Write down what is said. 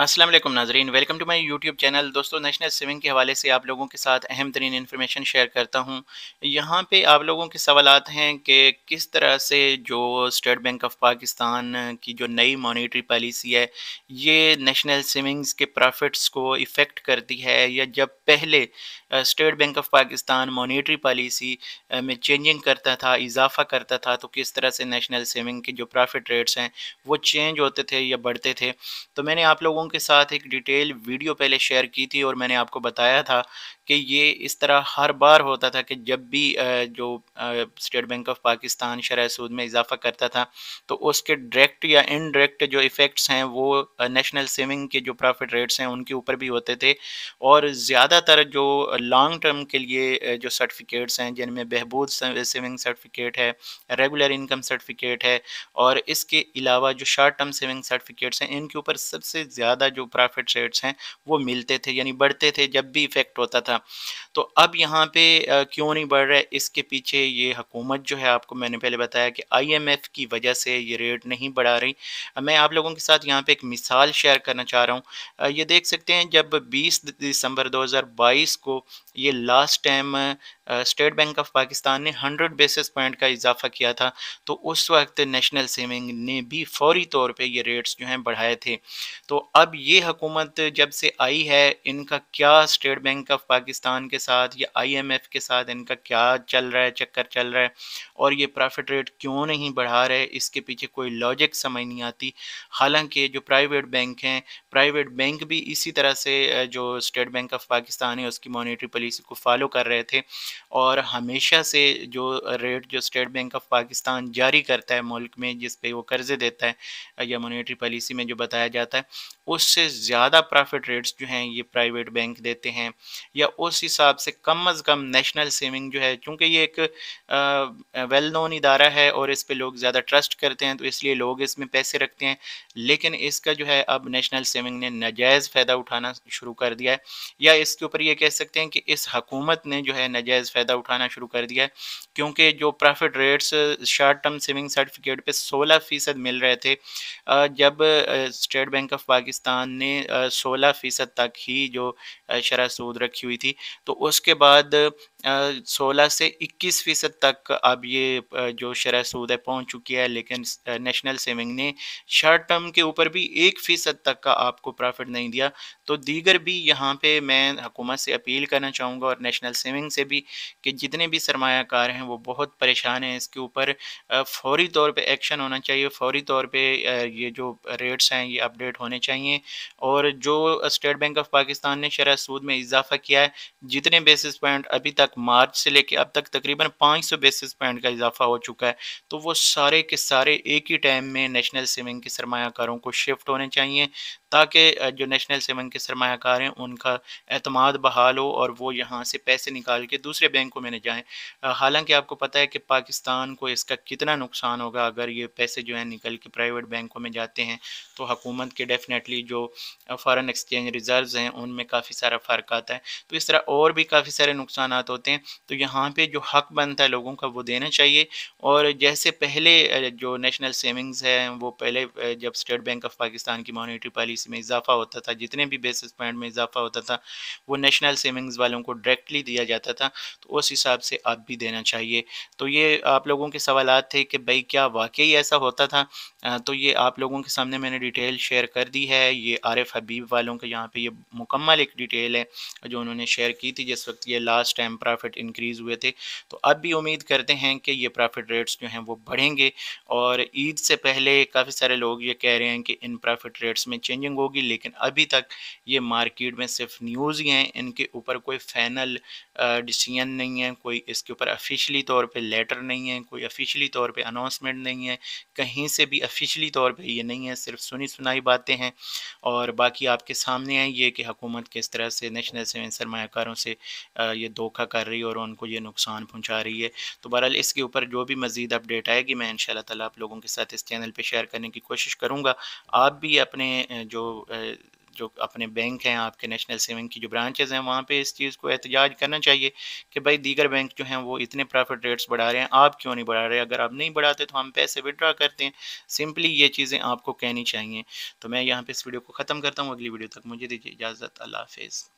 असलम नाजरीन welcome to my YouTube channel दोस्तों national saving के हवाले से आप लोगों के साथ अहम तरीन इन्फॉर्मेशन शेयर करता हूँ यहाँ पे आप लोगों के सवाल हैं कि किस तरह से जो स्टेट बैंक ऑफ पाकिस्तान की जो नई मॉनिटरी पॉलिसी है ये नेशनल सेविंग्स के प्रॉफिट्स को इफ़ेक्ट करती है या जब पहले state bank of Pakistan monetary policy में चेंजिंग करता था इजाफा करता था तो किस तरह से नेशनल सेविंग के जो प्रॉफिट रेट्स हैं वो चेंज होते थे या बढ़ते थे तो मैंने आप लोगों के साथ एक डिटेल वीडियो पहले शेयर की थी और मैंने आपको बताया था कि ये इस तरह हर बार होता था कि जब भी जो स्टेट बैंक ऑफ पाकिस्तान शरा सूद में इजाफा करता था तो उसके डायरेक्ट या इनडायरेक्ट जो इफ़ेक्ट्स हैं वो नेशनल सेविंग के जो प्रॉफिट रेट्स हैं उनके ऊपर भी होते थे और ज़्यादातर जो लॉन्ग टर्म के लिए जो सर्टिफिकेट्स हैं जिनमें बहबूद सेविंग सर्टिफिकेट है रेगुलर इनकम सर्टिफिकेट है और इसके अलावा जो शॉर्ट टर्म सेविंग सर्टिफिकेट्स हैं इनके ऊपर सबसे ज़्यादा ज़्यादा जो प्रॉफिट रेट्स हैं वो मिलते थे यानी बढ़ते थे जब भी इफ़ेक्ट होता था तो अब यहाँ पे क्यों नहीं बढ़ रहा है इसके पीछे ये हुकूमत जो है आपको मैंने पहले बताया कि आईएमएफ की वजह से ये रेट नहीं बढ़ा रही मैं आप लोगों के साथ यहाँ पर एक मिसाल शेयर करना चाह रहा हूँ ये देख सकते हैं जब बीस दिसंबर दो को ये last time state bank of Pakistan ने 100 बेसिस पॉइंट का इजाफा किया था तो उस वक्त नेशनल सेविंग ने भी फौरी तौर पे ये रेट्स जो हैं बढ़ाए थे तो अब ये हुकूमत जब से आई है इनका क्या स्टेट बैंक ऑफ पाकिस्तान के साथ या आईएमएफ के साथ इनका क्या चल रहा है चक्कर चल रहा है और ये प्रॉफिट रेट क्यों नहीं बढ़ा रहे इसके पीछे कोई लॉजिक समझ नहीं आती हालांकि जो प्राइवेट बैंक हैं प्राइवेट बैंक भी इसी तरह से जो स्टेट बैंक ऑफ पाकिस्तान है उसकी मॉनिटरी पॉलिसी को फॉलो कर रहे थे और हमेशा से जो रेट जो स्टेट बैंक ऑफ पाकिस्तान जारी करता है मुल्क में जिस पे वो कर्ज़े देता है या मोनिट्री पॉलिसी में जो बताया जाता है उससे ज़्यादा प्रॉफिट रेट्स जो हैं ये प्राइवेट बैंक देते हैं या उस हिसाब से कम अज़ कम नेशनल सेविंग जो है चूँकि ये एक वेल नोन इदारा है और इस पर लोग ज़्यादा ट्रस्ट करते हैं तो इसलिए लोग इसमें पैसे रखते हैं लेकिन इसका जो है अब नेशनल सेविंग ने नजायज़ फ़ायदा उठाना शुरू कर दिया है या इसके ऊपर ये कह सकते हैं कि इस हकूमत ने जो है नजायज़ फ़ायदा उठाना शुरू कर दिया है क्योंकि जो profit rates short term saving certificate पे 16 फ़ीसद मिल रहे थे जब स्टेट बैंक ऑफ पाकिस्तान ने 16 फ़ीसद तक ही जो शरा सूद रखी हुई थी तो उसके बाद सोलह से इक्कीस फ़ीसद तक अब ये जो शराह सूद है पहुँच चुकी है लेकिन नेशनल सेविंग ने शॉर्ट टर्म के ऊपर भी एक फ़ीसद तक का आपको प्रॉफिट नहीं दिया तो दीगर भी यहाँ पे मैं हुकूमत से अपील करना चाहूँगा और नेशनल सेविंग से भी कि जितने भी सरमाकार हैं वो बहुत परेशान हैं इसके ऊपर फौरी तौर पे एक्शन होना चाहिए फौरी तौर पे ये जो रेट्स हैं ये अपडेट होने चाहिए और जो स्टेट बैंक ऑफ पाकिस्तान ने शरा सूद में इजाफा किया है जितने बेसिस पॉइंट अभी तक मार्च से लेके अब तक तकरीबन 500 बेसिस पॉइंट का इजाफा हो चुका है तो वो सारे के सारे एक ही टाइम में नेशनल सेविंग के सरमाकारों को शिफ्ट होने चाहिए ताकि जो नेशनल सेविंग के सरमाकार हैं उनका अतमाद बहाल हो और वो यहाँ से पैसे निकाल के दूसरे दूसरे बैंक को मैनेज जाएँ हालांकि आपको पता है कि पाकिस्तान को इसका कितना नुकसान होगा अगर ये पैसे जो है निकल के प्राइवेट बैंकों में जाते हैं तो हुकूमत के डेफिनेटली जो फ़ॉरन एक्सचेंज रिजर्व्स हैं उनमें काफ़ी सारा फ़र्क आता है तो इस तरह और भी काफ़ी सारे नुकसान होते हैं तो यहाँ पर जो हक बनता है लोगों का वो देना चाहिए और जैसे पहले जो नेशनल सेविंग्स है वो पहले जब स्टेट बैंक ऑफ पाकिस्तान की मॉनिटरी पॉलिसी में इजाफा होता था जितने भी बेसिस पॉइंट में इजाफा होता था वो नेशनल सेविंग्स वालों को डायरेक्टली दिया जाता था तो उस हिसाब से आप भी देना चाहिए तो ये आप लोगों के सवाल थे कि भाई क्या वाकई ऐसा होता था तो ये आप लोगों के सामने मैंने डिटेल शेयर कर दी है ये एफ हबीब वालों के यहाँ पे ये मुकम्मल एक डिटेल है जो उन्होंने शेयर की थी जिस वक्त ये लास्ट टाइम प्रॉफिट इंक्रीज़ हुए थे तो अब भी उम्मीद करते हैं कि ये प्रॉफिट रेट्स जो हैं वो बढ़ेंगे और ईद से पहले काफ़ी सारे लोग ये कह रहे हैं कि इन प्रॉफिट रेट्स में चेंजिंग होगी लेकिन अभी तक ये मार्केट में सिर्फ न्यूज़ ही हैं इनके ऊपर कोई फाइनल डिसीजन ओपिनियन नहीं है कोई इसके ऊपर ऑफिशियली तौर पे लेटर नहीं है कोई ऑफिशियली तौर पे अनाउंसमेंट नहीं है कहीं से भी ऑफिशियली तौर पे ये नहीं है सिर्फ सुनी सुनाई बातें हैं और बाकी आपके सामने हैं ये कि हुकूमत किस तरह से नेशनल सेवन सरमाकारों से ये धोखा कर रही है और उनको ये नुकसान पहुँचा रही है तो बहरहाल इसके ऊपर जो भी मज़ीद अपडेट आएगी मैं इन ताला आप लोगों के साथ इस चैनल पर शेयर करने की कोशिश करूँगा आप भी अपने जो जो अपने बैंक हैं आपके नेशनल सेविंग की जो ब्रांचेज़ हैं वहाँ पे इस चीज़ को एहतजाज करना चाहिए कि भाई दीगर बैंक जो हैं वो इतने प्रॉफिट रेट्स बढ़ा रहे हैं आप क्यों नहीं बढ़ा रहे अगर आप नहीं बढ़ाते तो हम पैसे विड्रा करते हैं सिंपली ये चीज़ें आपको कहनी चाहिए तो मैं यहाँ पर इस वीडियो को ख़त्म करता हूँ अगली वीडियो तक मुझे दीजिए इजाज़त अल्लाह हाफिज़